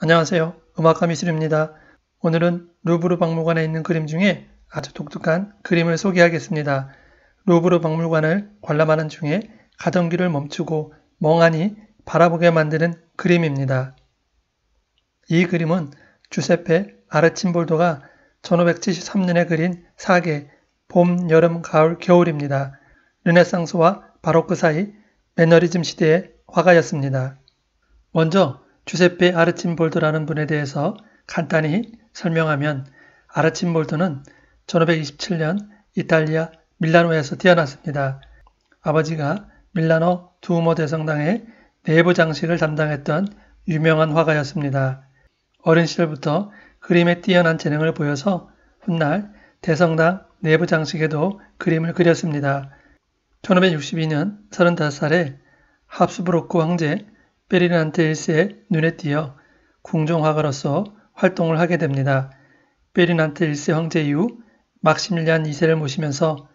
안녕하세요. 음악가 미술입니다. 오늘은 루브르 박물관에 있는 그림 중에 아주 독특한 그림을 소개하겠습니다. 루브르 박물관을 관람하는 중에 가던 길을 멈추고 멍하니 바라보게 만드는 그림입니다. 이 그림은 주세페 아르침볼도가 1573년에 그린 사계 봄, 여름, 가을, 겨울입니다. 르네상스와 바로크 사이 매너리즘 시대의 화가였습니다. 먼저 주세페 아르침볼드라는 분에 대해서 간단히 설명하면 아르침볼드는 1527년 이탈리아 밀라노에서 태어났습니다. 아버지가 밀라노 두오모 대성당의 내부 장식을 담당했던 유명한 화가였습니다. 어린 시절부터 그림에 뛰어난 재능을 보여서 훗날 대성당 내부 장식에도 그림을 그렸습니다. 1562년 35살에 합스부르크 황제 베리난테 1세의 눈에 띄어 궁정화가로서 활동을 하게 됩니다. 베리난테 1세 황제 이후 막시밀리안 2세를 모시면서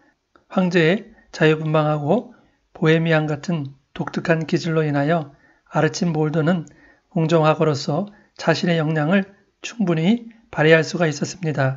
황제의 자유분방하고 보헤미안 같은 독특한 기질로 인하여 아르친 몰도는 궁정화가로서 자신의 역량을 충분히 발휘할 수가 있었습니다.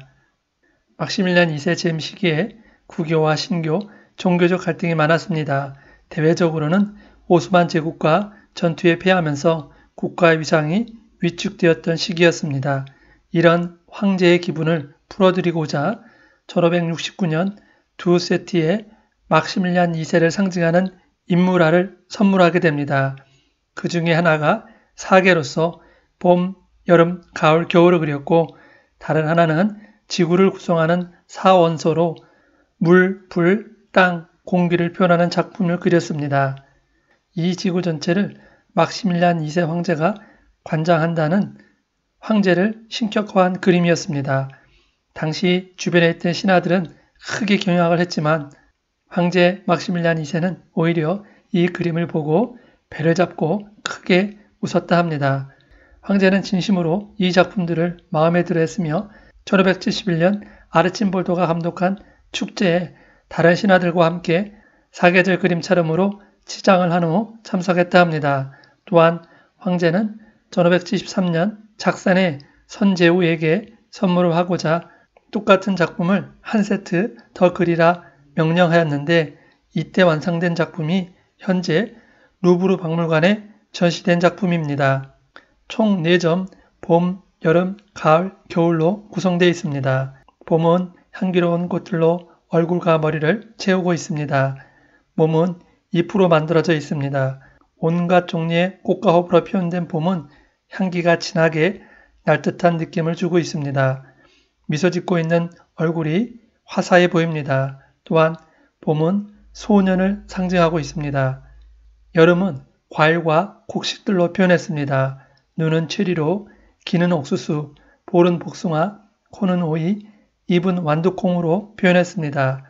막시밀리안 2세 재임 시기에 국교와 신교, 종교적 갈등이 많았습니다. 대외적으로는 오스만 제국과 전투에 패하면서 국가의 위상이 위축되었던 시기였습니다. 이런 황제의 기분을 풀어드리고자 1569년 두세티에 막시밀리안 2세를 상징하는 인물화를 선물하게 됩니다. 그 중에 하나가 사계로서 봄, 여름, 가을, 겨울을 그렸고 다른 하나는 지구를 구성하는 사원소로 물, 불, 땅, 공기를 표현하는 작품을 그렸습니다. 이 지구 전체를 막시밀란 2세 황제가 관장한다는 황제를 신격화한 그림이었습니다. 당시 주변에 있던 신하들은 크게 경악을 했지만 황제 막시밀란 2세는 오히려 이 그림을 보고 배를 잡고 크게 웃었다 합니다. 황제는 진심으로 이 작품들을 마음에 들어 했으며 1571년 아르침볼도가 감독한 축제에 다른 신하들과 함께 사계절 그림차림으로 치장을 한 후 참석했다 합니다. 또한 황제는 1573년 작산의 선제우에게 선물을 하고자 똑같은 작품을 한 세트 더 그리라 명령하였는데 이때 완성된 작품이 현재 루브르 박물관에 전시된 작품입니다. 총 4점 봄, 여름, 가을, 겨울로 구성되어 있습니다. 봄은 향기로운 꽃들로 얼굴과 머리를 채우고 있습니다. 몸은 잎으로 만들어져 있습니다. 온갖 종류의 꽃과 호브로 표현된 봄은 향기가 진하게 날듯한 느낌을 주고 있습니다. 미소 짓고 있는 얼굴이 화사해 보입니다. 또한 봄은 소년을 상징하고 있습니다. 여름은 과일과 곡식들로 표현했습니다. 눈은 체리로, 귀는 옥수수, 볼은 복숭아, 코는 오이, 입은 완두콩으로 표현했습니다.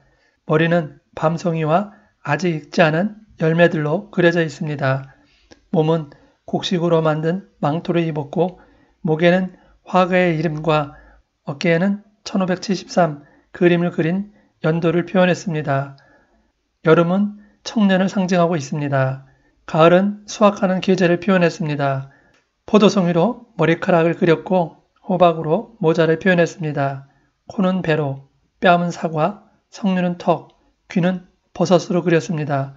머리는 밤송이와 아직 익지 않은 열매들로 그려져 있습니다. 몸은 곡식으로 만든 망토를 입었고 목에는 화가의 이름과 어깨에는 1573 그림을 그린 연도를 표현했습니다. 여름은 청년을 상징하고 있습니다. 가을은 수확하는 계절을 표현했습니다. 포도송이로 머리카락을 그렸고 호박으로 모자를 표현했습니다. 코는 배로, 뺨은 사과, 성류는 턱, 귀는 버섯으로 그렸습니다.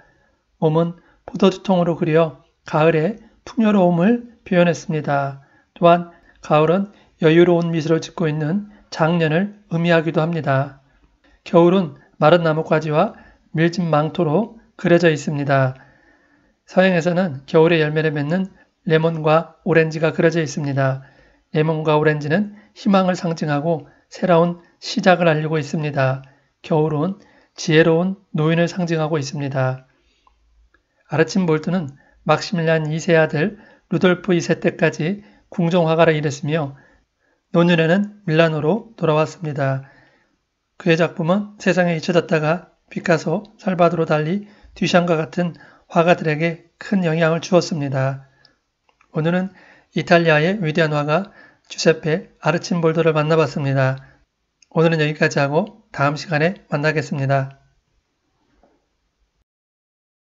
몸은 포도주통으로 그려 가을의 풍요로움을 표현했습니다. 또한 가을은 여유로운 미소를 짓고 있는 작년을 의미하기도 합니다. 겨울은 마른 나뭇가지와 밀짚 망토로 그려져 있습니다. 서양에서는 겨울의 열매를 맺는 레몬과 오렌지가 그려져 있습니다. 레몬과 오렌지는 희망을 상징하고 새로운 시작을 알리고 있습니다. 겨울은 지혜로운 노인을 상징하고 있습니다. 아르침 볼트는 막시밀리안 2세 아들 루돌프 2세 때까지 궁정화가를 일했으며 노년에는 밀라노로 돌아왔습니다. 그의 작품은 세상에 잊혀졌다가 피카소, 살바드로 달리, 듀샹과 같은 화가들에게 큰 영향을 주었습니다. 오늘은 이탈리아의 위대한 화가 주세페 아르침볼도를 만나봤습니다. 오늘은 여기까지 하고 다음 시간에 만나겠습니다.